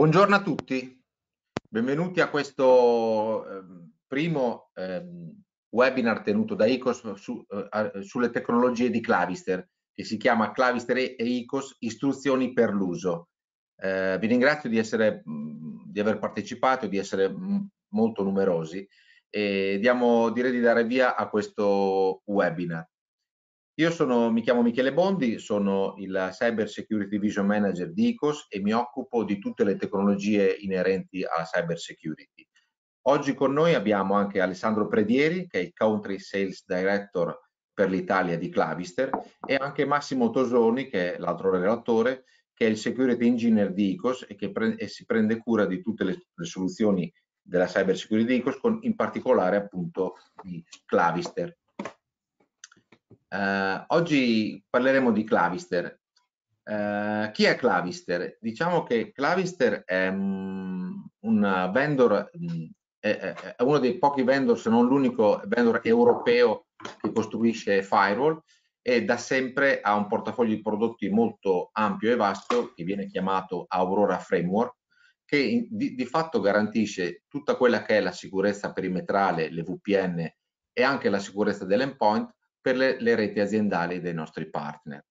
Buongiorno a tutti, benvenuti a questo eh, primo eh, webinar tenuto da ICOS su, eh, sulle tecnologie di Clavister, che si chiama Clavister e ICOS Istruzioni per l'uso. Eh, vi ringrazio di, essere, di, aver partecipato, e di essere molto numerosi e diamo, direi di dare via a questo webinar. Io sono, mi chiamo Michele Bondi, sono il Cyber Security Vision Manager di ICOS e mi occupo di tutte le tecnologie inerenti alla cyber security. Oggi con noi abbiamo anche Alessandro Predieri, che è il Country Sales Director per l'Italia di Clavister, e anche Massimo Tosoni, che è l'altro relatore, che è il Security Engineer di ICOS e che pre e si prende cura di tutte le, le soluzioni della cyber security di ICOS, con, in particolare appunto di Clavister. Eh, oggi parleremo di Clavister. Eh, chi è Clavister? Diciamo che Clavister è um, un vendor, mm, è, è, uno dei pochi vendor, se non l'unico vendor europeo che costruisce firewall e da sempre ha un portafoglio di prodotti molto ampio e vasto che viene chiamato Aurora Framework che di, di fatto garantisce tutta quella che è la sicurezza perimetrale, le VPN e anche la sicurezza dell'endpoint per le, le reti aziendali dei nostri partner.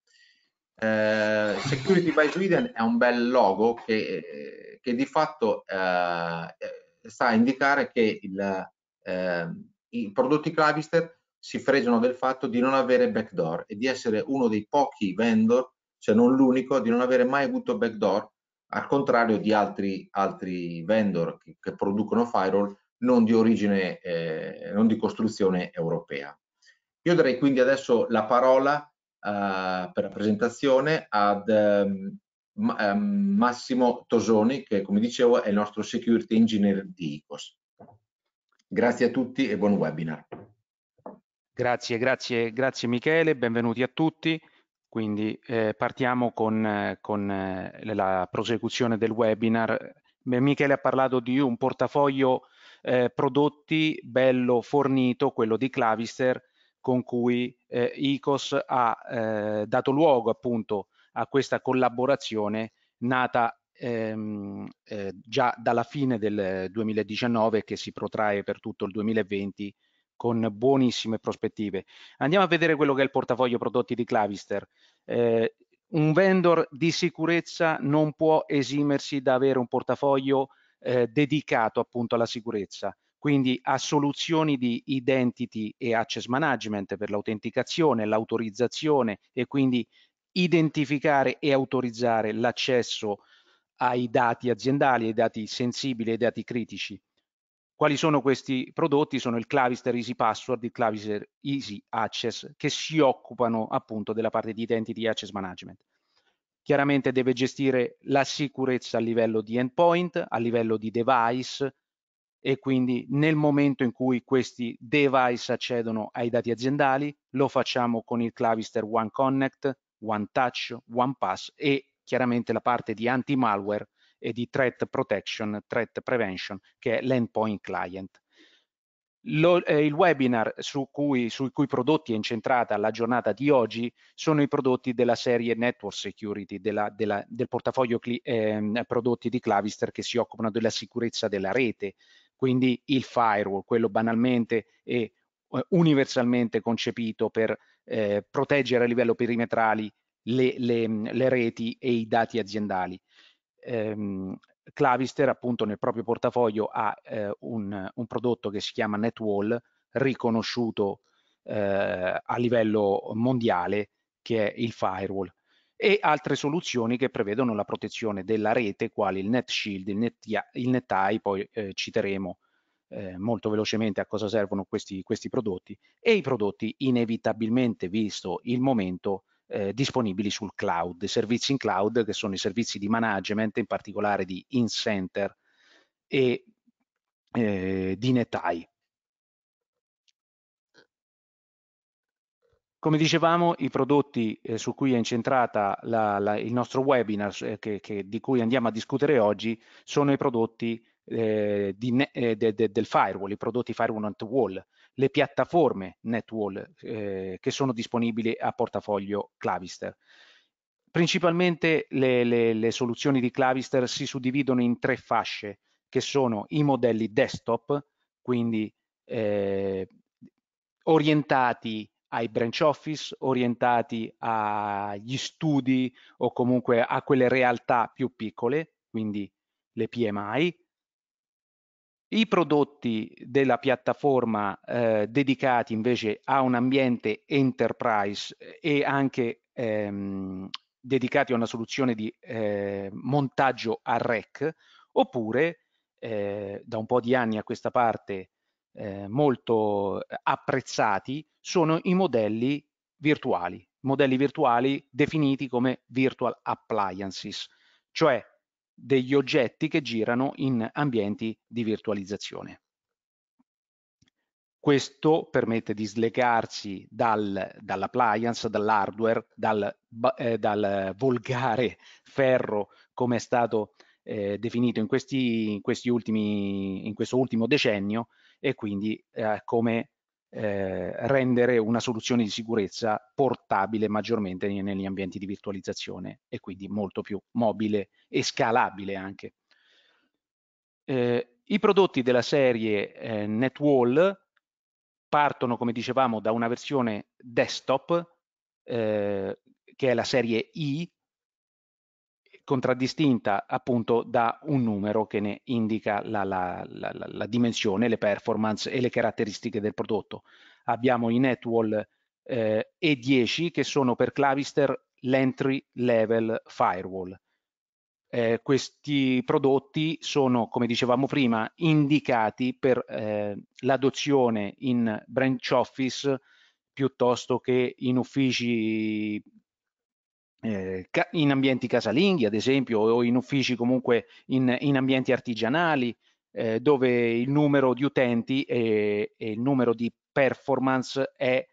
Eh, Security by Sweden è un bel logo che, eh, che di fatto eh, eh sta a indicare che il, eh, i prodotti Clavister si fregiano del fatto di non avere backdoor e di essere uno dei pochi vendor, se non l'unico, di non avere mai avuto backdoor, al contrario di altri, altri vendor che, che, producono firewall non di origine, eh, non di costruzione europea. Io darei quindi adesso la parola uh, per la presentazione ad um, um, Massimo Tosoni, che come dicevo è il nostro Security Engineer di ICOS. Grazie a tutti e buon webinar. Grazie, grazie, grazie Michele, benvenuti a tutti. Quindi eh, partiamo con, con eh, la prosecuzione del webinar. Michele ha parlato di un portafoglio eh, prodotti bello fornito, quello di Clavister, con cui eh, ICOS ha eh, dato luogo appunto a questa collaborazione nata ehm, eh, già dalla fine del 2019 che si protrae per tutto il 2020 con buonissime prospettive. Andiamo a vedere quello che è il portafoglio prodotti di Clavister. Eh, un vendor di sicurezza non può esimersi da avere un portafoglio eh, dedicato appunto alla sicurezza quindi a soluzioni di identity e access management per l'autenticazione, l'autorizzazione e quindi identificare e autorizzare l'accesso ai dati aziendali, ai dati sensibili, ai dati critici. Quali sono questi prodotti? Sono il Clavister Easy Password, il Clavister Easy Access, che si occupano appunto della parte di Identity Access Management. Chiaramente deve gestire la sicurezza a livello di endpoint, a livello di device, e quindi nel momento in cui questi device accedono ai dati aziendali lo facciamo con il clavister One Connect, One Touch, One Pass e chiaramente la parte di anti-malware e di threat protection, threat prevention che è l'endpoint client. Lo, eh, il webinar su cui, sui cui prodotti è incentrata la giornata di oggi sono i prodotti della serie Network Security, della, della, del portafoglio cli, eh, prodotti di Clavister che si occupano della sicurezza della rete, quindi il firewall, quello banalmente e eh, universalmente concepito per eh, proteggere a livello perimetrali le, le, le, reti e i dati aziendali. Ehm, Clavister appunto nel proprio portafoglio ha eh, un, un, prodotto che si chiama NetWall riconosciuto eh, a livello mondiale che è il firewall e altre soluzioni che prevedono la protezione della rete quali il NetShield, Shield, il, Net, poi eh, citeremo eh, molto velocemente a cosa servono questi, questi, prodotti e i prodotti inevitabilmente visto il momento eh, disponibili sul cloud, servizi in cloud che sono i servizi di management in particolare di in center e eh, di NetEye. Come dicevamo, i prodotti eh, su cui è incentrata la, la, il nostro webinar eh, che, che, di cui andiamo a discutere oggi sono i prodotti eh, di, eh, de, de, del firewall, i prodotti firewall wall, le piattaforme NetWall eh, che sono disponibili a portafoglio Clavister. Principalmente le, le, le soluzioni di Clavister si suddividono in tre fasce che sono i modelli desktop, quindi eh, orientati ai branch office, orientati agli studi o comunque a quelle realtà più piccole, quindi le PMI. I prodotti della piattaforma eh, dedicati invece a un ambiente enterprise eh, e anche ehm, dedicati a una soluzione di eh, montaggio a REC, oppure eh, da un po' di anni a questa parte eh, molto eh, apprezzati sono i modelli virtuali, modelli virtuali definiti come virtual appliances, cioè degli oggetti che girano in ambienti di virtualizzazione. Questo permette di slegarsi dal, dall'appliance, dall'hardware, dal, eh, dal, volgare ferro come è stato eh, definito in, questi, in, questi ultimi, in questo ultimo decennio e quindi eh, come eh, rendere una soluzione di sicurezza portabile maggiormente negli ambienti di virtualizzazione e quindi molto più mobile e scalabile anche. Eh, I prodotti della serie eh, NetWall partono, come dicevamo, da una versione desktop eh, che è la serie I contraddistinta appunto da un numero che ne indica la, la, la, la dimensione, le performance e le caratteristiche del prodotto. Abbiamo i NetWall eh, E10 che sono per Clavister l'entry level firewall. Eh, questi prodotti sono, come dicevamo prima, indicati per eh, l'adozione in branch office piuttosto che in uffici eh, in ambienti casalinghi, ad esempio, o in uffici comunque in, in ambienti artigianali, eh, dove il numero di utenti e, e, il numero di performance è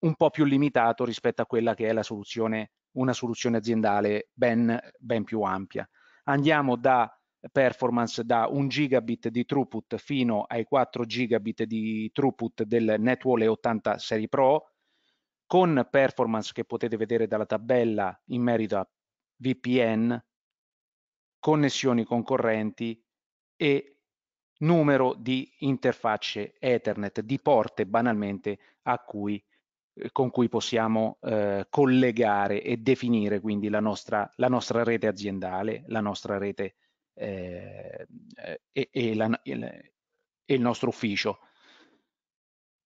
un po' più limitato rispetto a quella che è soluzione, una soluzione aziendale ben, ben, più ampia. Andiamo da performance da 1 gigabit di throughput fino ai 4 gigabit di throughput del NetWall 80 Serie Pro, con performance che potete vedere dalla tabella in merito a VPN, connessioni concorrenti e numero di interfacce Ethernet, di porte banalmente cui, eh, con cui possiamo eh, collegare e definire quindi la nostra, la nostra, rete aziendale, la nostra rete eh, e, e, la, e, e, il nostro ufficio.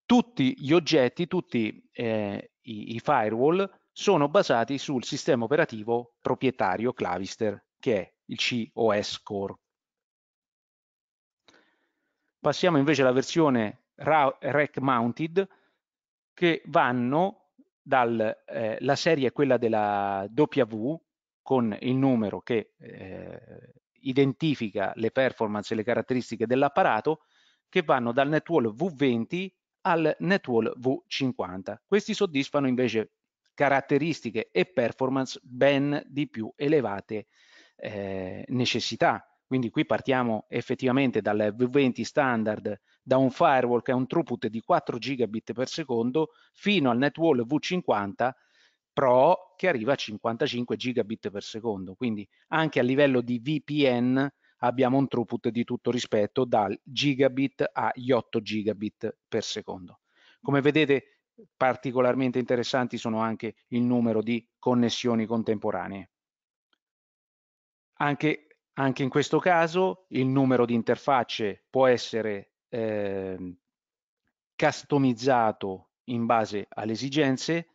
Tutti gli oggetti, tutti eh, i, i firewall sono basati sul sistema operativo proprietario Clavister, che è il COS Core. Passiamo invece alla versione rack mounted che vanno dalla eh, serie quella della W con il numero che eh, identifica le performance e le caratteristiche dell'apparato che vanno dal network V20 al NetWall V50. Questi soddisfano invece caratteristiche e performance ben di più elevate eh, necessità. Quindi qui partiamo effettivamente dal V20 standard, da un firewall che ha un throughput di 4 gigabit per secondo, fino al NetWall V50 Pro che arriva a 55 gigabit per secondo. Quindi anche a livello di VPN abbiamo un throughput di tutto rispetto dal gigabit agli 8 gigabit per secondo. Come vedete particolarmente interessanti sono anche il numero di connessioni contemporanee. Anche, anche in questo caso il numero di interfacce può essere eh, customizzato in base alle esigenze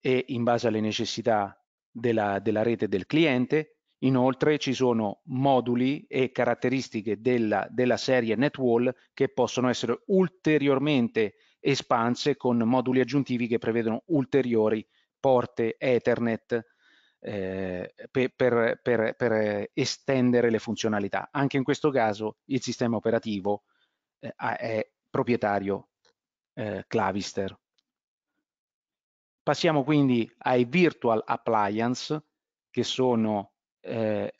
e in base alle necessità della, della rete del cliente Inoltre ci sono moduli e caratteristiche della, della serie NetWall che possono essere ulteriormente espanse con moduli aggiuntivi che prevedono ulteriori porte Ethernet eh, per, per, per, per, estendere le funzionalità. Anche in questo caso il sistema operativo eh, è proprietario eh, Clavister. Passiamo quindi ai virtual appliance che sono eh,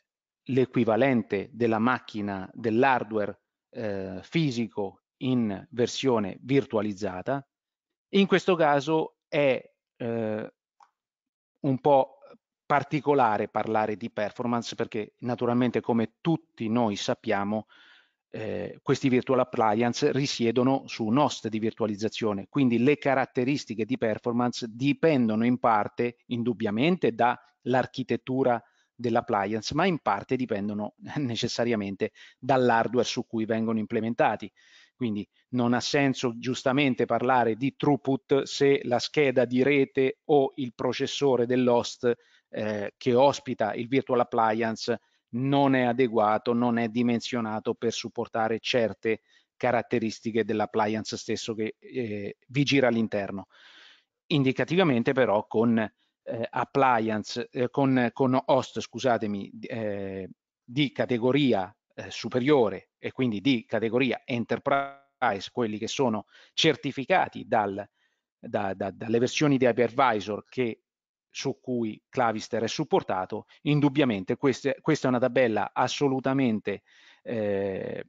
l'equivalente della macchina dell'hardware eh, fisico in versione virtualizzata. In questo caso è eh, un po' particolare parlare di performance perché naturalmente come tutti noi sappiamo eh, questi virtual appliance risiedono su un host di virtualizzazione, quindi le caratteristiche di performance dipendono in parte, indubbiamente, dall'architettura dell'appliance, ma in parte dipendono necessariamente dall'hardware su cui vengono implementati. Quindi non ha senso giustamente parlare di throughput se la scheda di rete o il processore dell'host eh, che ospita il virtual appliance non è adeguato, non è dimensionato per supportare certe caratteristiche dell'appliance stesso che eh, vi gira all'interno. Indicativamente però con eh, appliance eh, con, con, host scusatemi eh, di categoria eh, superiore e quindi di categoria enterprise quelli che sono certificati dal, da, da, dalle versioni di hypervisor che su cui Clavister è supportato indubbiamente queste, questa è una tabella assolutamente eh,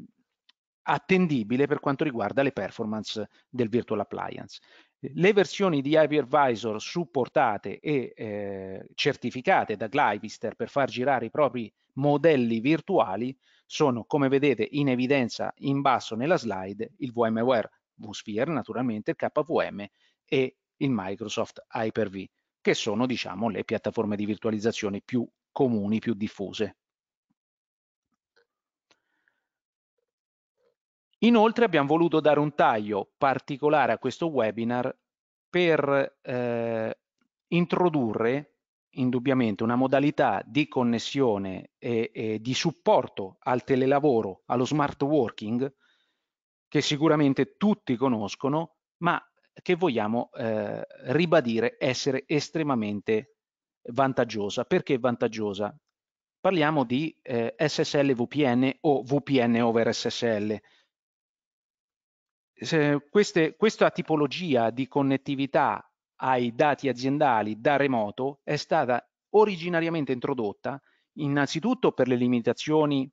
attendibile per quanto riguarda le performance del virtual appliance le versioni di Hypervisor supportate e eh, certificate da Glyvister per far girare i propri modelli virtuali sono, come vedete, in evidenza in basso nella slide il VMware vSphere, naturalmente il KVM e il Microsoft Hyper-V, che sono diciamo, le piattaforme di virtualizzazione più comuni, più diffuse. Inoltre abbiamo voluto dare un taglio particolare a questo webinar per eh, introdurre indubbiamente una modalità di connessione e, e, di supporto al telelavoro, allo smart working, che sicuramente tutti conoscono, ma che vogliamo eh, ribadire essere estremamente vantaggiosa. Perché vantaggiosa? Parliamo di eh, SSL VPN o VPN over SSL, eh, queste, questa tipologia di connettività ai dati aziendali da remoto è stata originariamente introdotta innanzitutto per le limitazioni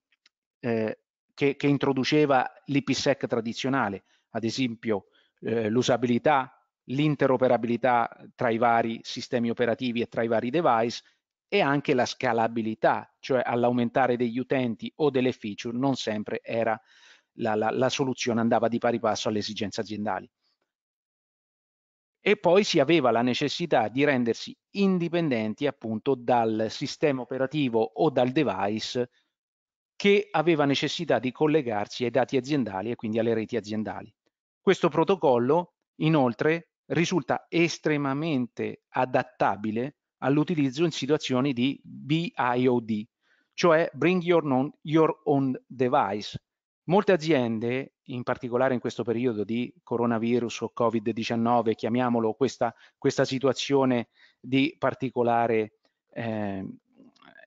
eh, che, che, introduceva l'IPSEC tradizionale, ad esempio eh, l'usabilità, l'interoperabilità tra i vari sistemi operativi e tra i vari device e anche la scalabilità, cioè all'aumentare degli utenti o delle feature non sempre era la, la, la soluzione andava di pari passo alle esigenze aziendali. E poi si aveva la necessità di rendersi indipendenti appunto dal sistema operativo o dal device che aveva necessità di collegarsi ai dati aziendali e quindi alle reti aziendali. Questo protocollo inoltre risulta estremamente adattabile all'utilizzo in situazioni di BIOD, cioè Bring Your Own, your own Device, Molte aziende, in particolare in questo periodo di coronavirus o Covid-19, chiamiamolo questa, questa, situazione di particolare eh,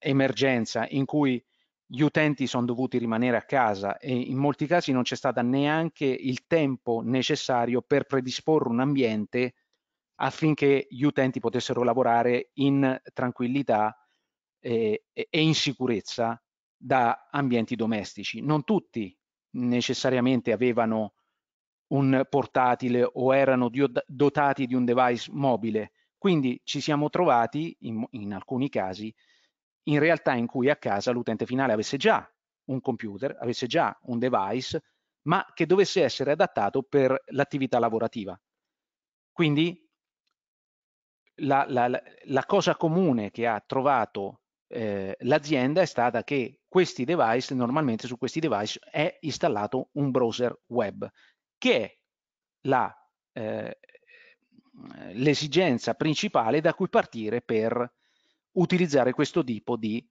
emergenza in cui gli utenti sono dovuti rimanere a casa e in molti casi non c'è stato neanche il tempo necessario per predisporre un ambiente affinché gli utenti potessero lavorare in tranquillità eh, e in sicurezza da ambienti domestici. Non tutti necessariamente avevano un portatile o erano dotati di un device mobile. Quindi ci siamo trovati, in, in alcuni casi, in realtà in cui a casa l'utente finale avesse già un computer, avesse già un device, ma che dovesse essere adattato per l'attività lavorativa. Quindi la, la, la, cosa comune che ha trovato eh, l'azienda è stata che questi device, normalmente su questi device è installato un browser web, che è eh, l'esigenza eh, principale da cui partire per utilizzare questo tipo di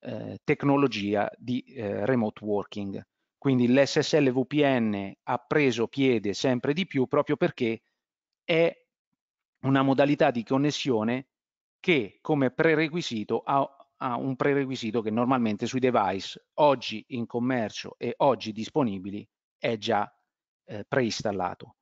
eh, tecnologia di eh, remote working. Quindi l'SSL VPN ha preso piede sempre di più proprio perché è una modalità di connessione che come prerequisito ha a un prerequisito che normalmente sui device oggi in commercio e oggi disponibili è già eh, preinstallato.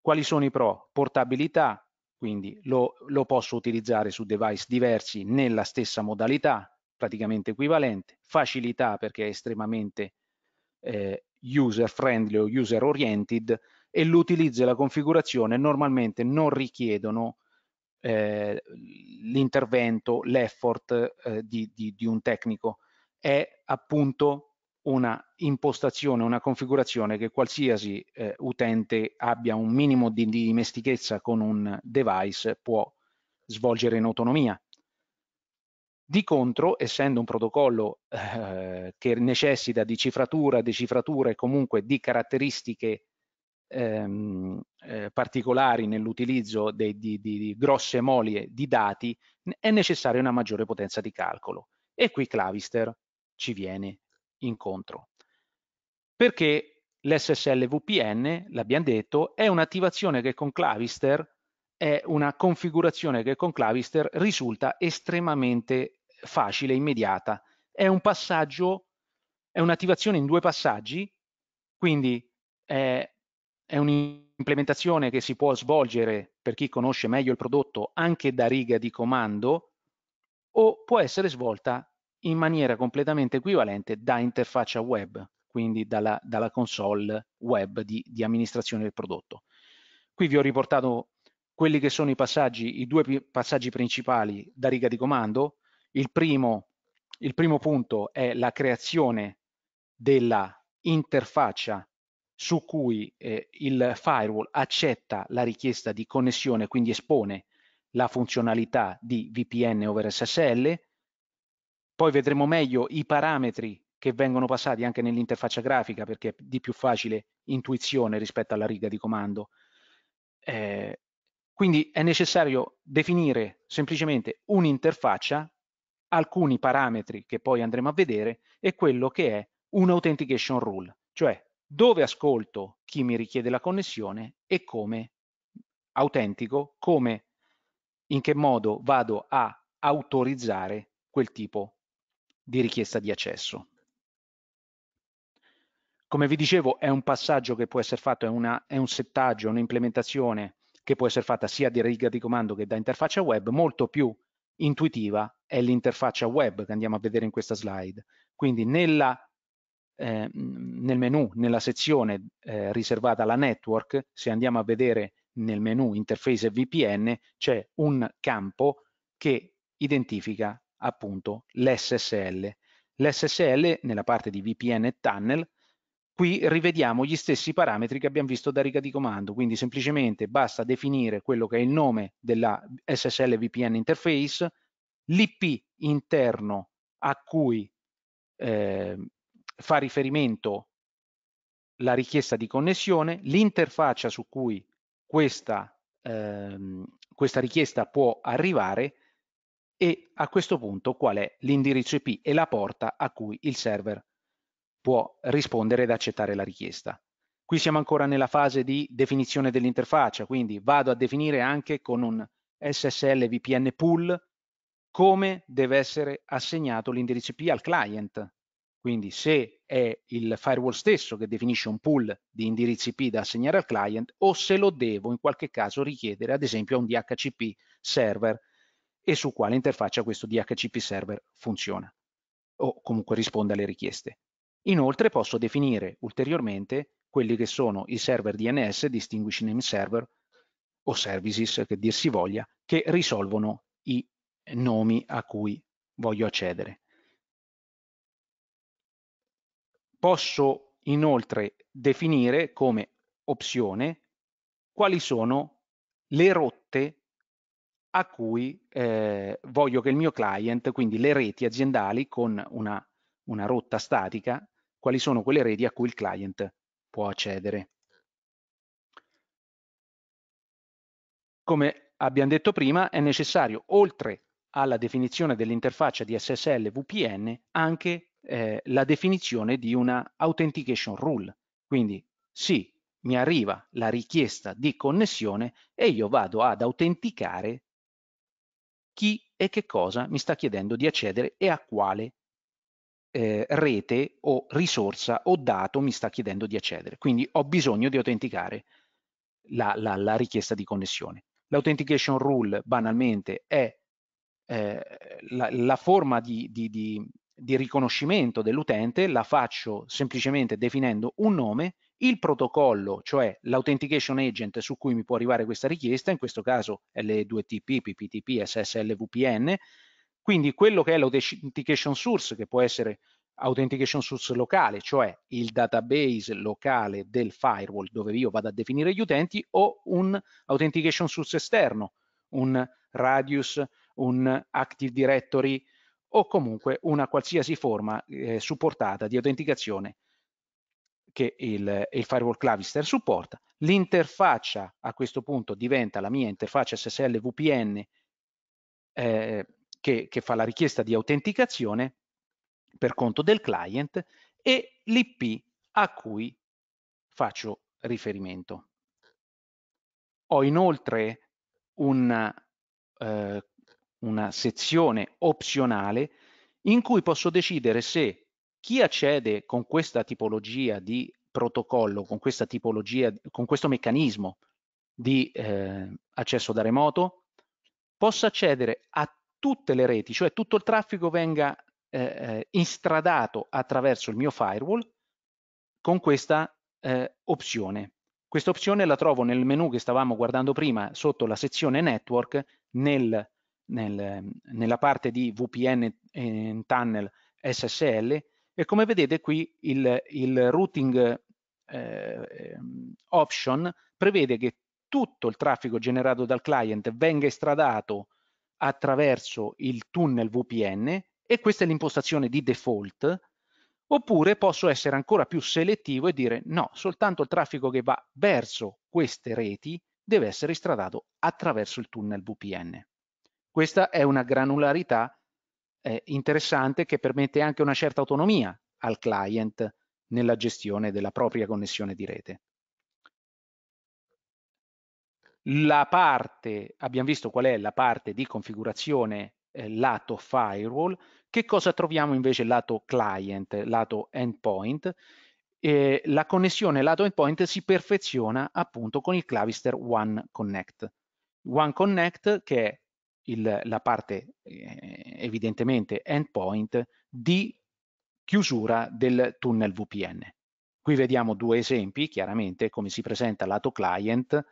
Quali sono i pro? Portabilità, quindi lo, lo posso utilizzare su device diversi nella stessa modalità, praticamente equivalente, facilità perché è estremamente eh, user friendly o user oriented e l'utilizzo e la configurazione normalmente non richiedono eh, l'intervento, l'effort eh, di, di, di un tecnico. È appunto una impostazione, una configurazione che qualsiasi eh, utente abbia un minimo di dimestichezza con un device può svolgere in autonomia. Di contro, essendo un protocollo eh, che necessita di cifratura, decifratura e comunque di caratteristiche ehm, eh, particolari nell'utilizzo di, di, di grosse molie di dati è necessaria una maggiore potenza di calcolo e qui Clavister ci viene incontro perché l'SSL VPN, l'abbiamo detto, è un'attivazione che con Clavister è una configurazione che con Clavister risulta estremamente facile e immediata. È un passaggio, è un'attivazione in due passaggi, quindi è è un'implementazione che si può svolgere per chi conosce meglio il prodotto anche da riga di comando o può essere svolta in maniera completamente equivalente da interfaccia web, quindi dalla, dalla console web di, di amministrazione del prodotto. Qui vi ho riportato quelli che sono i passaggi, i due passaggi principali da riga di comando. Il primo, il primo punto è la creazione della interfaccia su cui eh, il firewall accetta la richiesta di connessione, quindi espone la funzionalità di VPN over SSL. Poi vedremo meglio i parametri che vengono passati anche nell'interfaccia grafica perché è di più facile intuizione rispetto alla riga di comando. Eh, quindi è necessario definire semplicemente un'interfaccia, alcuni parametri che poi andremo a vedere e quello che è un authentication rule, cioè dove ascolto chi mi richiede la connessione e come autentico, come in che modo vado a autorizzare quel tipo di richiesta di accesso. Come vi dicevo, è un passaggio che può essere fatto, è, una, è un settaggio, un'implementazione che può essere fatta sia di riga di comando che da interfaccia web, molto più intuitiva è l'interfaccia web che andiamo a vedere in questa slide. Quindi nella eh, nel menu, nella sezione eh, riservata alla network, se andiamo a vedere nel menu interface VPN, c'è un campo che identifica appunto l'SSL. L'SSL nella parte di VPN e tunnel, qui rivediamo gli stessi parametri che abbiamo visto da riga di comando, quindi semplicemente basta definire quello che è il nome della SSL VPN interface, l'IP interno a cui eh, fa riferimento la richiesta di connessione, l'interfaccia su cui questa, ehm, questa richiesta può arrivare e a questo punto qual è l'indirizzo IP e la porta a cui il server può rispondere ed accettare la richiesta. Qui siamo ancora nella fase di definizione dell'interfaccia, quindi vado a definire anche con un SSL VPN pool come deve essere assegnato l'indirizzo IP al client quindi se è il firewall stesso che definisce un pool di indirizzi IP da assegnare al client o se lo devo in qualche caso richiedere ad esempio a un DHCP server e su quale interfaccia questo DHCP server funziona o comunque risponde alle richieste. Inoltre posso definire ulteriormente quelli che sono i server DNS, Distinguished Name Server o services che dir si voglia, che risolvono i nomi a cui voglio accedere. Posso inoltre definire come opzione quali sono le rotte a cui eh, voglio che il mio client, quindi le reti aziendali con una, una rotta statica, quali sono quelle reti a cui il client può accedere. Come abbiamo detto prima, è necessario, oltre alla definizione dell'interfaccia di SSL VPN, anche eh, la definizione di una authentication rule. Quindi sì, mi arriva la richiesta di connessione e io vado ad autenticare chi e che cosa mi sta chiedendo di accedere e a quale eh, rete o risorsa o dato mi sta chiedendo di accedere. Quindi ho bisogno di autenticare la, la, la richiesta di connessione. L'authentication rule banalmente è eh, la, la, forma di, di, di, di riconoscimento dell'utente la faccio semplicemente definendo un nome, il protocollo, cioè l'authentication agent su cui mi può arrivare questa richiesta, in questo caso L2TP, PPTP, SSL, VPN, quindi quello che è l'authentication source, che può essere authentication source locale, cioè il database locale del firewall dove io vado a definire gli utenti, o un authentication source esterno, un radius, un active directory, o comunque una qualsiasi forma eh, supportata di autenticazione che il, il firewall clavister supporta. L'interfaccia a questo punto diventa la mia interfaccia SSL VPN eh, che, che fa la richiesta di autenticazione per conto del client e l'IP a cui faccio riferimento. Ho inoltre un eh, una sezione opzionale in cui posso decidere se chi accede con questa tipologia di protocollo, con questa tipologia, con questo meccanismo di eh, accesso da remoto, possa accedere a tutte le reti, cioè tutto il traffico venga eh, eh instradato attraverso il mio firewall con questa eh, opzione. Questa opzione la trovo nel menu che stavamo guardando prima sotto la sezione network nel nel, nella parte di VPN eh, tunnel SSL e come vedete qui il, il routing eh, option prevede che tutto il traffico generato dal client venga estradato attraverso il tunnel VPN e questa è l'impostazione di default oppure posso essere ancora più selettivo e dire no, soltanto il traffico che va verso queste reti deve essere estradato attraverso il tunnel VPN. Questa è una granularità eh, interessante che permette anche una certa autonomia al client nella gestione della propria connessione di rete. La parte, abbiamo visto qual è la parte di configurazione eh, lato firewall, che cosa troviamo invece lato client, lato endpoint? Eh, la connessione lato endpoint si perfeziona appunto con il clavister One Connect. One Connect che è il, la parte eh, evidentemente endpoint di chiusura del tunnel VPN. Qui vediamo due esempi, chiaramente come si presenta lato client.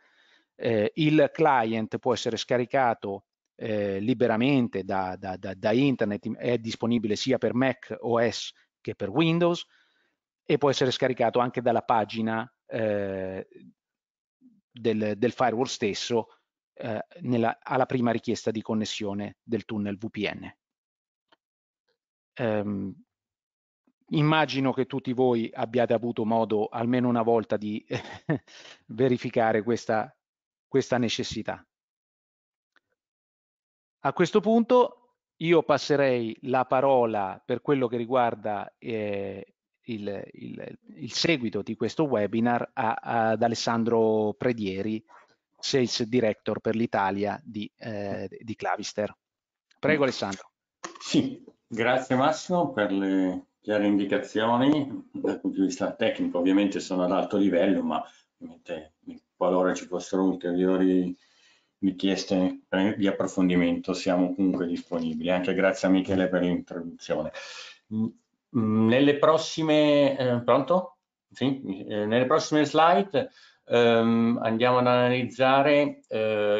Eh, il client può essere scaricato eh, liberamente da, da, da, da, internet, è disponibile sia per Mac OS che per Windows e può essere scaricato anche dalla pagina eh, del, del, firewall stesso eh, nella, alla prima richiesta di connessione del tunnel VPN. Um, ehm, immagino che tutti voi abbiate avuto modo almeno una volta di verificare questa, questa necessità. A questo punto io passerei la parola per quello che riguarda eh, il, il, il, seguito di questo webinar a, ad Alessandro Predieri, Sales Director per l'Italia di, eh, mm. di Clavister. Prego mm. Alessandro. Sì, grazie Massimo per le chiare indicazioni. Dal punto di vista tecnico ovviamente sono ad alto livello, ma ovviamente qualora ci fossero ulteriori richieste di approfondimento siamo comunque disponibili. Anche grazie a Michele per l'introduzione. Mm, nelle prossime, eh, pronto? Sì, eh, nelle prossime slide Um, andiamo ad analizzare uh,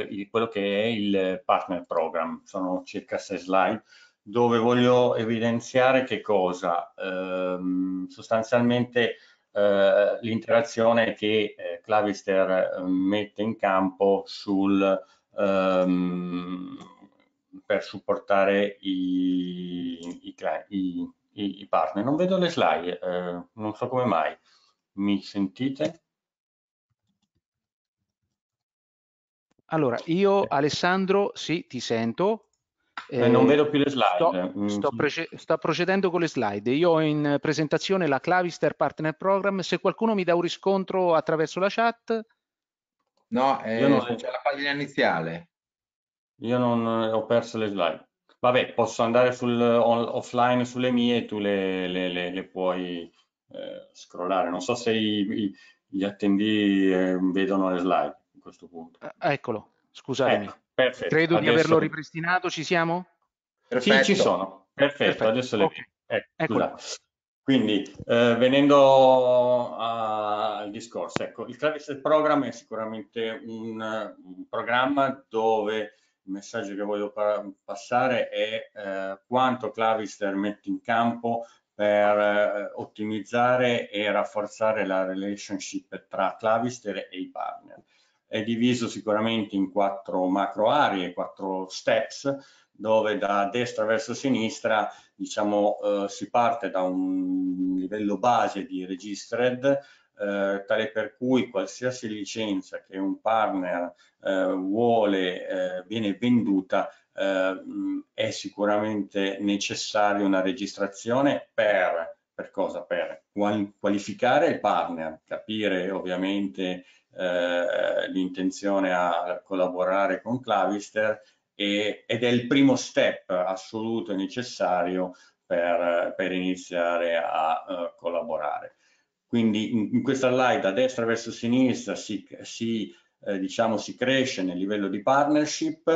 il, quello che è il partner program, sono circa sei slide, dove voglio evidenziare che cosa? Um, sostanzialmente uh, l'interazione che eh, Clavister eh, mette in campo sul, um, per supportare i, i, i, i, partner. Non vedo le slide, uh, non so come mai. Mi sentite? Allora, io eh. Alessandro, sì, ti sento. Eh, non eh, vedo più le slide. Sto, eh, mm, sto, mm. proce sto, procedendo con le slide. Io ho in presentazione la Clavister Partner Program. Se qualcuno mi dà un riscontro attraverso la chat. No, eh, non... c'è la pagina iniziale. Io non ho perso le slide. Vabbè, posso andare sul, on, offline sulle mie e tu le, le, le, le puoi eh, scrollare. Non so se i, i, gli attendii vedono le slide questo punto. Eh, eccolo, scusatemi. Ecco, Credo adesso... di averlo ripristinato, ci siamo? Perfetto. Sì, ci sono. Perfetto, perfetto. adesso le... Okay. Ecco, ecco. Quindi, eh, venendo a... al discorso, ecco, il Clavister Program è sicuramente un, un programma dove il messaggio che voglio pa passare è eh, quanto Clavister mette in campo per eh, ottimizzare e rafforzare la relationship tra Clavister e i partner è diviso sicuramente in quattro macro aree, quattro steps, dove da destra verso sinistra diciamo, eh, si parte da un livello base di registered eh, tale per cui qualsiasi licenza che un partner eh, vuole eh, viene venduta eh, mm, è sicuramente necessaria una registrazione per, per cosa? Per qualificare il partner, capire ovviamente eh, l'intenzione a collaborare con Clavister e, ed è il primo step assoluto e necessario per, per iniziare a eh, collaborare. Quindi in, in, questa slide a destra verso sinistra si, si eh, diciamo, si cresce nel livello di partnership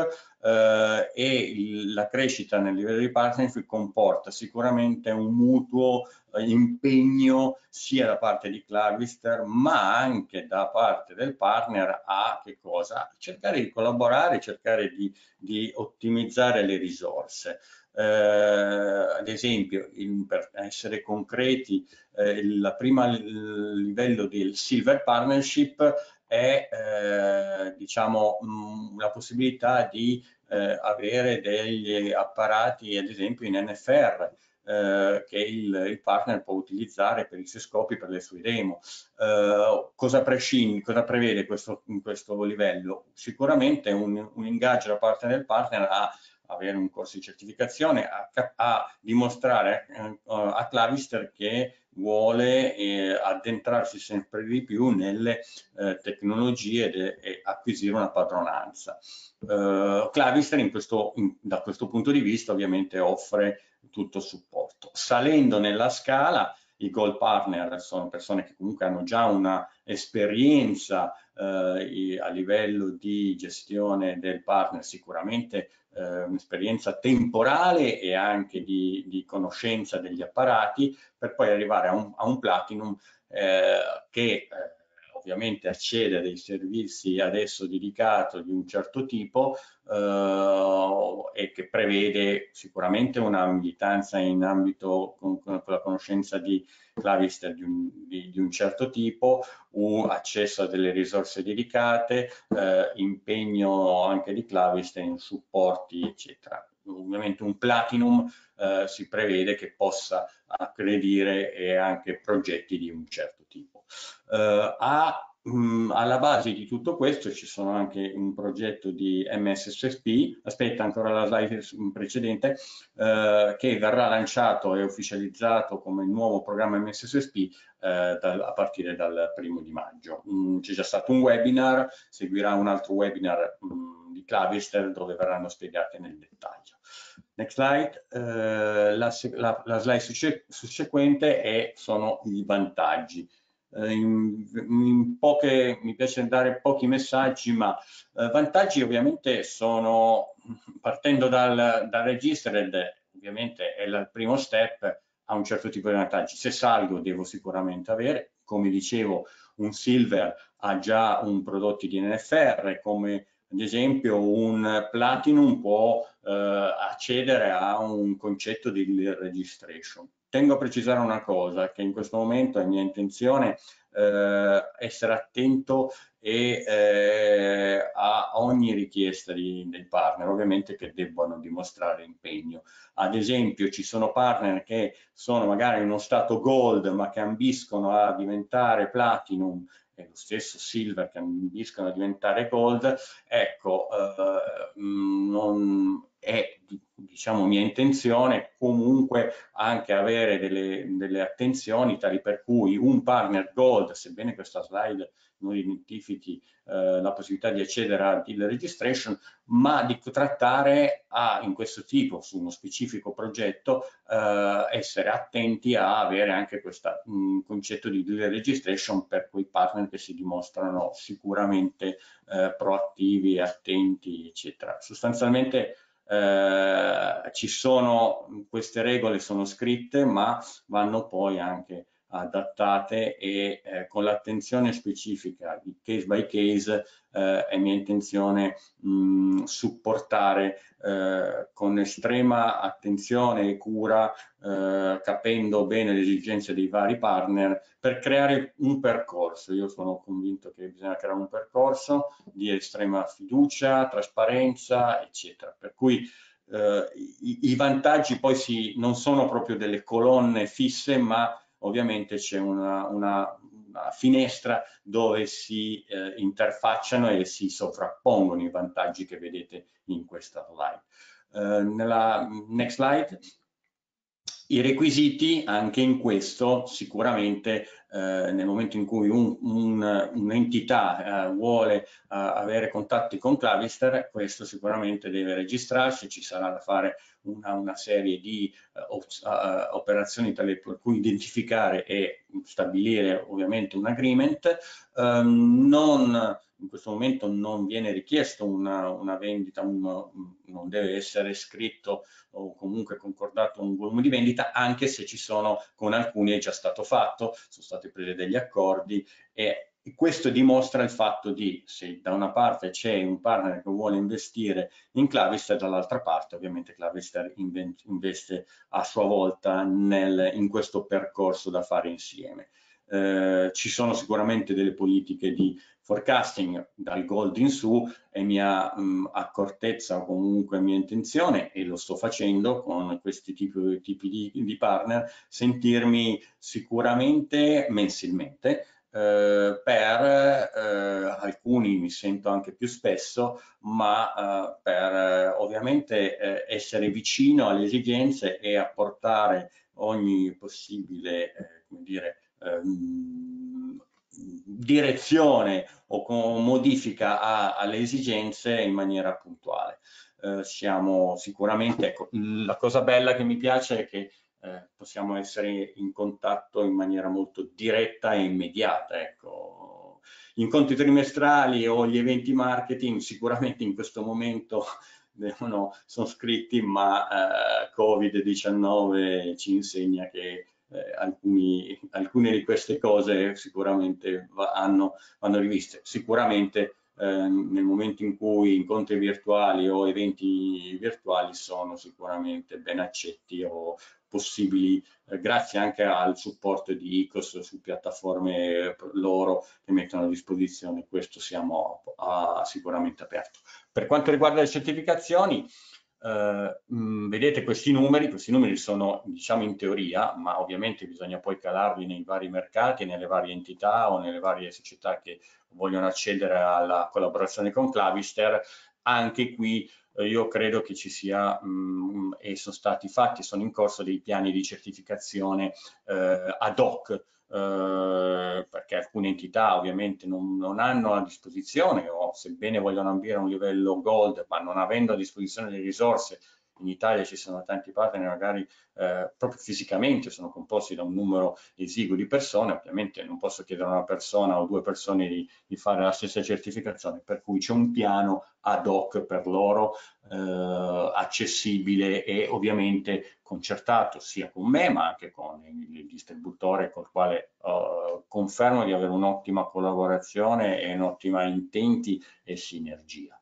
eh, e il, la crescita nel livello di partnership comporta sicuramente un mutuo eh, impegno sia da parte di Clavister ma anche da parte del partner a che cosa? cercare di collaborare, cercare di, di ottimizzare le risorse. Eh, ad esempio, in, per essere concreti, eh, il primo livello del Silver Partnership è eh, diciamo, mh, mm, la possibilità di eh, avere degli apparati, ad esempio in NFR, eh, che il, il, partner può utilizzare per i suoi scopi, per le sue demo. Eh, cosa, cosa, prevede questo, questo livello? Sicuramente un, un ingaggio da parte del partner a avere un corso di certificazione, a, a dimostrare eh, eh, a Clavister che vuole eh, addentrarsi sempre di più nelle eh, tecnologie de, e acquisire una padronanza. Eh, Clavister in questo, in, da questo punto di vista ovviamente offre tutto supporto. Salendo nella scala, i goal partner sono persone che comunque hanno già una esperienza eh, a livello di gestione del partner sicuramente eh, un'esperienza temporale e anche di, di, conoscenza degli apparati per poi arrivare a un, a un platinum eh, che eh, ovviamente accede a dei servizi adesso dedicato di un certo tipo eh, e che prevede sicuramente una militanza in ambito con, con la conoscenza di clavister di un, di, di un certo tipo, un accesso a delle risorse dedicate, eh, impegno anche di clavister in supporti eccetera ovviamente un platinum eh, si prevede che possa accredire anche progetti di un certo tipo. Eh, a, mh, mm, alla base di tutto questo ci sono anche un progetto di MSSP, aspetta ancora la slide precedente, eh, che verrà lanciato e ufficializzato come nuovo programma MSSP eh, dal, a partire dal primo di maggio. Mm, c'è già stato un webinar, seguirà un altro webinar mh, mm, di Clavister dove verranno spiegate nel dettaglio. Next slide, eh, la, la, la, slide susseguente è, sono i vantaggi. Eh, in, in poche, mi piace dare pochi messaggi, ma eh, vantaggi ovviamente sono, partendo dal, dal registered, ovviamente è il primo step, ha un certo tipo di vantaggi. Se salgo devo sicuramente avere, come dicevo, un silver ha già un prodotto di NFR, come ad esempio un platinum può eh, accedere a un concetto di registration. Tengo a precisare una cosa, che in questo momento è mia intenzione eh, essere attento e, eh, a ogni richiesta di, dei partner, ovviamente che debbano dimostrare impegno. Ad esempio ci sono partner che sono magari in uno stato gold ma che ambiscono a diventare platinum e lo stesso silver che ambiscono a diventare gold, ecco, eh, mm, non, è diciamo mia intenzione comunque anche avere delle, delle attenzioni tali per cui un partner gold, sebbene questa slide non identifichi eh, la possibilità di accedere al deal registration, ma di trattare a, in questo tipo, su uno specifico progetto, eh, essere attenti a avere anche questo mm, concetto di deal registration per quei partner che si dimostrano sicuramente eh, proattivi, attenti, eccetera. Sostanzialmente eh, ci sono queste regole sono scritte ma vanno poi anche adattate e eh, con l'attenzione specifica di case by case eh, è mia intenzione mh, supportare eh, con estrema attenzione e cura eh, capendo bene le esigenze dei vari partner per creare un percorso. Io sono convinto che bisogna creare un percorso di estrema fiducia, trasparenza, eccetera. Per cui eh, i, i, vantaggi poi si, non sono proprio delle colonne fisse, ma ovviamente c'è una, una, una, finestra dove si eh, interfacciano e si sovrappongono i vantaggi che vedete in questa slide. Eh, nella mm, next slide i requisiti anche in questo sicuramente eh, nel momento in cui un'entità un, un eh, vuole eh, avere contatti con Clavister, questo sicuramente deve registrarsi, ci sarà da fare una, una serie di eh, eh, eh, operazioni tale per cui identificare e stabilire ovviamente un agreement, ehm, non in questo momento non viene richiesto una, una vendita, un, non deve essere scritto o comunque concordato un volume di vendita, anche se ci sono, con alcuni è già stato fatto, sono stati presi degli accordi e questo dimostra il fatto di se da una parte c'è un partner che vuole investire in Clavister, dall'altra parte ovviamente Clavister investe a sua volta nel, in questo percorso da fare insieme. Eh, ci sono sicuramente delle politiche di forecasting dal gold in su è mia mh, mm, accortezza o comunque mia intenzione e lo sto facendo con questi tipi, tipi di, di, partner sentirmi sicuramente mensilmente eh, per eh, alcuni mi sento anche più spesso ma eh, per eh, ovviamente eh, essere vicino alle esigenze e apportare ogni possibile come dire Ehm, direzione o modifica a, alle esigenze in maniera puntuale. Eh, siamo sicuramente, ecco, la cosa bella che mi piace è che eh, possiamo essere in contatto in maniera molto diretta e immediata. Ecco. Gli incontri trimestrali o gli eventi marketing sicuramente in questo momento devono, sono scritti, ma eh, Covid-19 ci insegna che eh, alcuni, alcune di queste cose sicuramente vanno, vanno riviste. Sicuramente eh, nel momento in cui incontri virtuali o eventi virtuali sono sicuramente ben accetti o possibili eh, grazie anche al supporto di ICOS su piattaforme eh, loro che mettono a disposizione questo siamo a, a, sicuramente aperto. Per quanto riguarda le certificazioni mh, eh, mm, vedete questi numeri, questi numeri sono diciamo in teoria, ma ovviamente bisogna poi calarli nei vari mercati, nelle varie entità o nelle varie società che vogliono accedere alla collaborazione con Clavister, anche qui eh, io credo che ci sia mh, mm, e sono stati fatti, sono in corso dei piani di certificazione eh, ad hoc eh, perché alcune entità ovviamente non, non, hanno a disposizione o sebbene vogliono ambire a un livello gold ma non avendo a disposizione le risorse in Italia ci sono tanti partner magari eh, proprio fisicamente sono composti da un numero esiguo di persone, ovviamente non posso chiedere a una persona o due persone di, di fare la stessa certificazione, per cui c'è un piano ad hoc per loro eh, accessibile e ovviamente concertato sia con me ma anche con il distributore col quale eh, confermo di avere un'ottima collaborazione e un'ottima intenti e sinergia.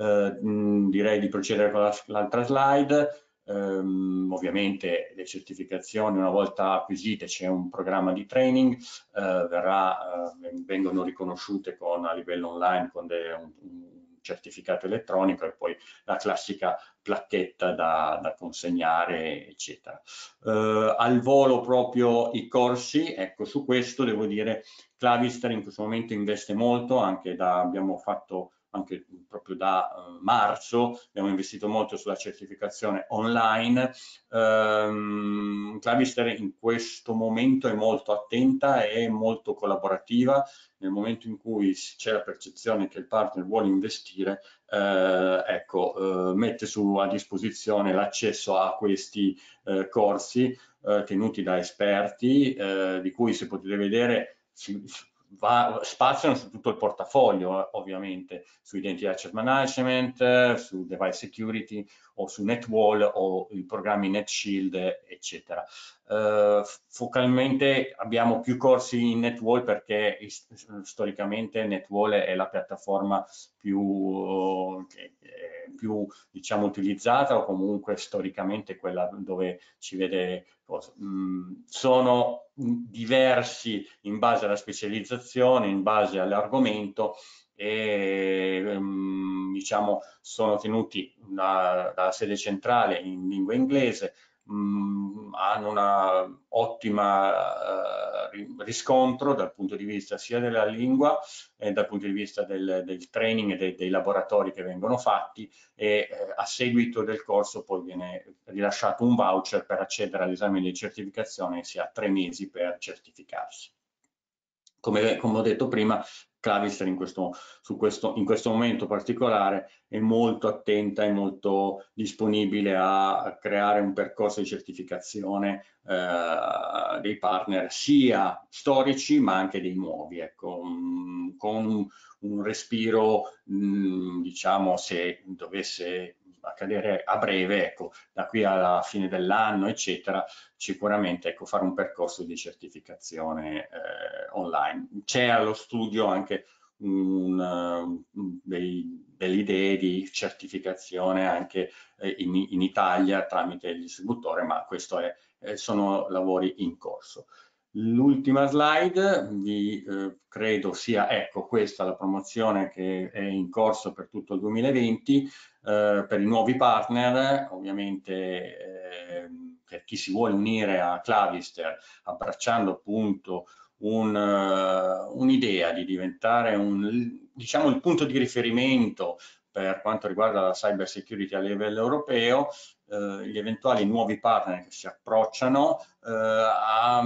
Eh, mh, direi di procedere con l'altra slide. Um, ovviamente le certificazioni una volta acquisite c'è un programma di training, uh, verrà, uh, vengono riconosciute con, a livello online con de, un, un, certificato elettronico e poi la classica placchetta da, da consegnare eccetera. Uh, al volo proprio i corsi, ecco su questo devo dire Clavister in questo momento investe molto, anche da, abbiamo fatto anche proprio da eh, marzo, abbiamo investito molto sulla certificazione online. Um, Clavister in questo momento è molto attenta e molto collaborativa. Nel momento in cui c'è la percezione che il partner vuole investire, eh, ecco, eh, mette su, a disposizione l'accesso a questi eh, corsi eh, tenuti da esperti, eh, di cui se potete vedere va, spaziano su tutto il portafoglio, ovviamente, su Identity Asset Management, eh, su Device Security o su NetWall o i programmi NetShield, eccetera. Uh, focalmente abbiamo più corsi in NetWall perché storicamente NetWall è la piattaforma più, più diciamo, utilizzata o comunque storicamente quella dove ci vede mm, sono diversi in base alla specializzazione, in base all'argomento e mm, diciamo sono tenuti dalla sede centrale in lingua inglese, mh, hanno un ottimo eh, riscontro dal punto di vista sia della lingua e eh, dal punto di vista del, del training e dei, dei, laboratori che vengono fatti e eh, a seguito del corso poi viene rilasciato un voucher per accedere all'esame di certificazione e si ha tre mesi per certificarsi. Come, come, ho detto prima, Clavister in questo, questo, in questo momento particolare è molto attenta e molto disponibile a creare un percorso di certificazione eh, dei partner sia storici ma anche dei nuovi, ecco, mm, con un respiro, mm, diciamo, se dovesse accadere a breve, ecco, da qui alla fine dell'anno, eccetera, sicuramente ecco, fare un percorso di certificazione eh, online. C'è allo studio anche un, dei, delle idee di certificazione anche eh, in, in, Italia tramite il distributore, ma questo è, eh, sono lavori in corso. L'ultima slide, vi, eh, credo sia, ecco, questa la promozione che è in corso per tutto il 2020, eh, per i nuovi partner, ovviamente eh, per chi si vuole unire a Clavister, abbracciando appunto eh, un'idea uh, un di diventare un, diciamo, il punto di riferimento per quanto riguarda la cyber security a livello europeo, eh, gli eventuali nuovi partner che si approcciano eh,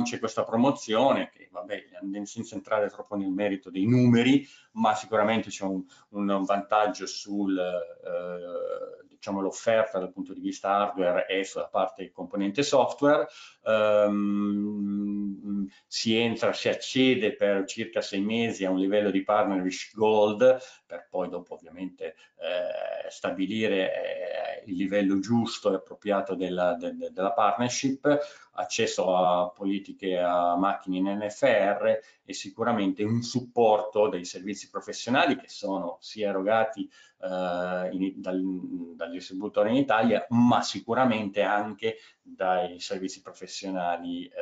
c'è questa promozione che vabbè senza entrare troppo nel merito dei numeri ma sicuramente c'è un, un vantaggio sul eh, diciamo l'offerta dal punto di vista hardware e sulla parte componente software um, si entra si accede per circa sei mesi a un livello di partnership gold per poi dopo ovviamente eh, stabilire eh, il livello giusto e appropriato della, de, de, della partnership, accesso a politiche a macchine in NFR e sicuramente un supporto dei servizi professionali che sono sia erogati eh, in, dal, dal distributore in Italia, ma sicuramente anche dai servizi professionali eh,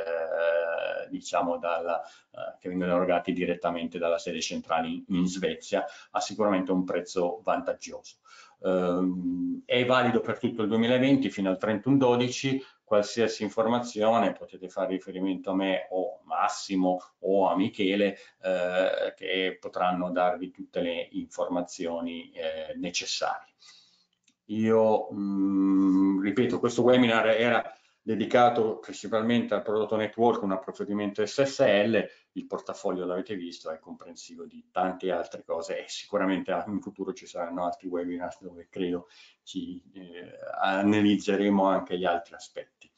eh, diciamo dal, eh, che vengono erogati direttamente dalla sede centrale in, in Svezia, ha sicuramente un prezzo vantaggioso. Eh, è valido per tutto il 2020 fino al 31-12, qualsiasi informazione potete fare riferimento a me o Massimo o a Michele eh, che potranno darvi tutte le informazioni eh, necessarie. Io mh, mm, ripeto, questo webinar era dedicato principalmente al prodotto network, un approfondimento SSL, il portafoglio l'avete visto, è comprensivo di tante altre cose e sicuramente in futuro ci saranno altri webinar dove credo ci eh, analizzeremo anche gli altri aspetti.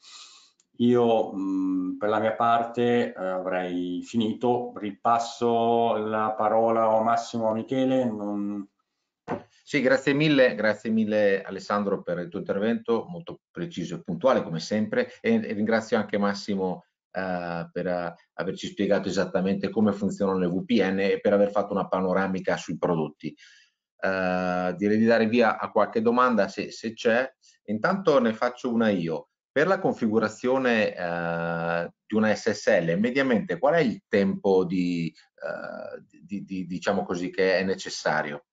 Io mh, mm, per la mia parte eh, avrei finito, ripasso la parola a Massimo a Michele, non sì, grazie mille, grazie mille Alessandro per il tuo intervento, molto preciso e puntuale come sempre e ringrazio anche Massimo eh, per eh, averci spiegato esattamente come funzionano le VPN e per aver fatto una panoramica sui prodotti. Eh, direi di dare via a qualche domanda se, se c'è, intanto ne faccio una io. Per la configurazione eh, di una SSL, mediamente qual è il tempo di, eh, di, di, diciamo così, che è necessario?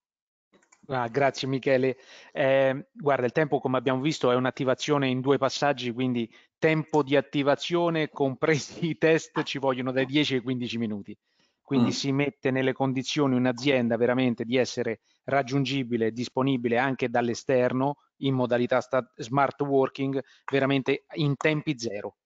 Ah, grazie Michele. Eh, guarda, il tempo come abbiamo visto è un'attivazione in due passaggi, quindi tempo di attivazione compresi i test ci vogliono dai 10 ai 15 minuti. Quindi mm. si mette nelle condizioni un'azienda veramente di essere raggiungibile, disponibile anche dall'esterno in modalità smart working veramente in tempi zero.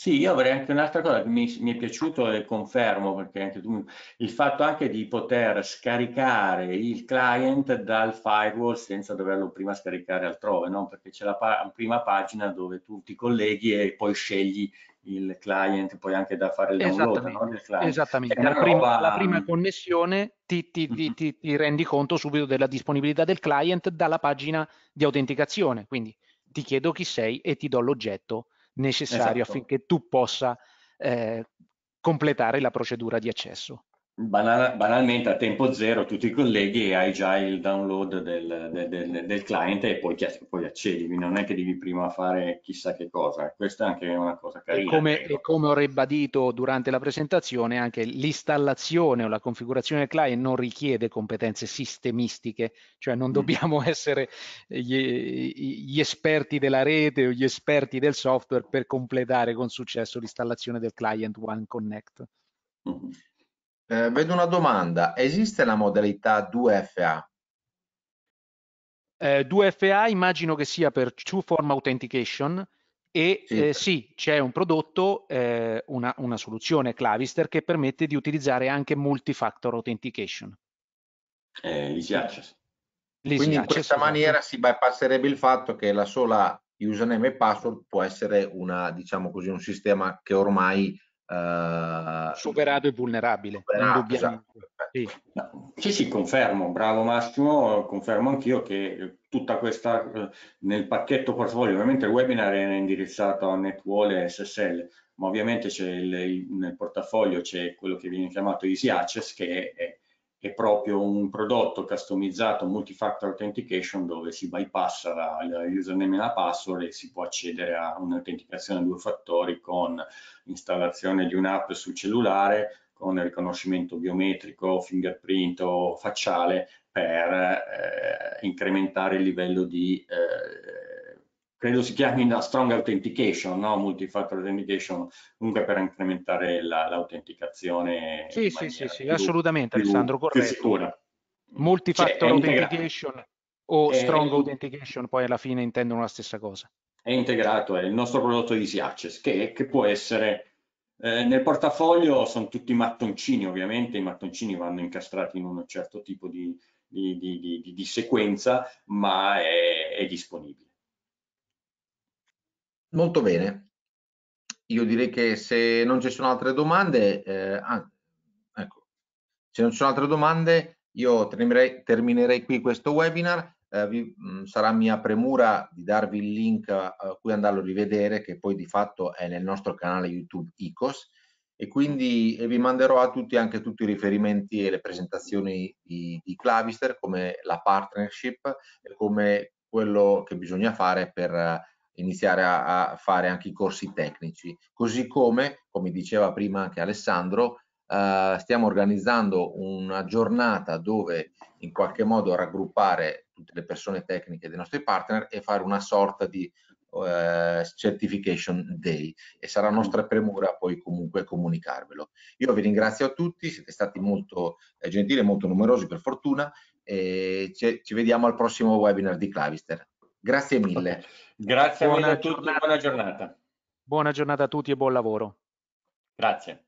Sì, io avrei anche un'altra cosa che mi, mi, è piaciuto e confermo, perché anche tu, il fatto anche di poter scaricare il client dal firewall senza doverlo prima scaricare altrove, no? perché c'è la pa prima pagina dove tu ti colleghi e poi scegli il client, poi anche da fare il download no? del client. Esattamente, la, roba... prima, la prima, connessione ti, ti, mhm. ti, ti rendi conto subito della disponibilità del client dalla pagina di autenticazione, quindi ti chiedo chi sei e ti do l'oggetto necessario esatto. affinché tu possa eh, completare la procedura di accesso banal banalmente a tempo zero tutti i colleghi e hai già il download del, del, del, del client e poi, poi, accedi, quindi non è che devi prima fare chissà che cosa, questa è anche una cosa carina. E come, e come ho ribadito durante la presentazione, anche l'installazione o la configurazione del client non richiede competenze sistemistiche, cioè non mm. dobbiamo mm. essere gli, gli esperti della rete o gli esperti del software per completare con successo l'installazione del client One Connect. Mm. Eh, vedo una domanda, esiste la modalità 2FA? Eh, 2FA immagino che sia per Two Form Authentication e sì, eh, sì c'è un prodotto, eh, una, una soluzione Clavister che permette di utilizzare anche Multifactor Authentication. Eh, Easy Quindi in questa esatto. maniera si bypasserebbe il fatto che la sola username e password può essere una, diciamo così, un sistema che ormai Uh, superato e vulnerabile, superato, esatto. sì. sì. sì, confermo, bravo Massimo, confermo anch'io che eh, tutta questa eh, nel pacchetto portfolio, ovviamente il webinar è indirizzato a NetWall e SSL, ma ovviamente il, nel portafoglio c'è quello che viene chiamato Easy Access che è, è proprio un prodotto customizzato multi-factor authentication dove si bypassa la, la username e la password e si può accedere a un'autenticazione a due fattori con installazione di un'app sul cellulare, con riconoscimento biometrico, fingerprint o facciale per eh, incrementare il livello di eh, credo si chiami la strong authentication, no? multifactor authentication, comunque per incrementare l'autenticazione. La, sì, sì, sì, sì, più, assolutamente più, Alessandro, corretto. Più sicura. Multifactor cioè, authentication o eh, è, strong authentication, poi alla fine intendono la stessa cosa. È integrato, è il nostro prodotto di Easy che, che, può essere... Eh, nel portafoglio sono tutti mattoncini, ovviamente i mattoncini vanno incastrati in un certo tipo di, di, di, di sequenza, ma è, è disponibile. Molto bene, io direi che se non ci sono altre domande, eh, ah, ecco, se non ci sono altre domande io terminerei, terminerei qui questo webinar, eh, vi, mh, mm, sarà mia premura di darvi il link a, a cui andarlo a rivedere che poi di fatto è nel nostro canale YouTube ICOS e quindi e vi manderò a tutti anche tutti i riferimenti e le presentazioni di, di Clavister come la partnership e come quello che bisogna fare per iniziare a, a, fare anche i corsi tecnici. Così come, come diceva prima anche Alessandro, eh, stiamo organizzando una giornata dove in qualche modo raggruppare tutte le persone tecniche dei nostri partner e fare una sorta di eh, certification day e sarà nostra premura poi comunque comunicarvelo. Io vi ringrazio a tutti, siete stati molto eh, gentili, molto numerosi per fortuna e ci, ci vediamo al prossimo webinar di Clavister. Grazie mille. Grazie buona mille a tutti, giornata. buona giornata. Buona giornata a tutti e buon lavoro. Grazie.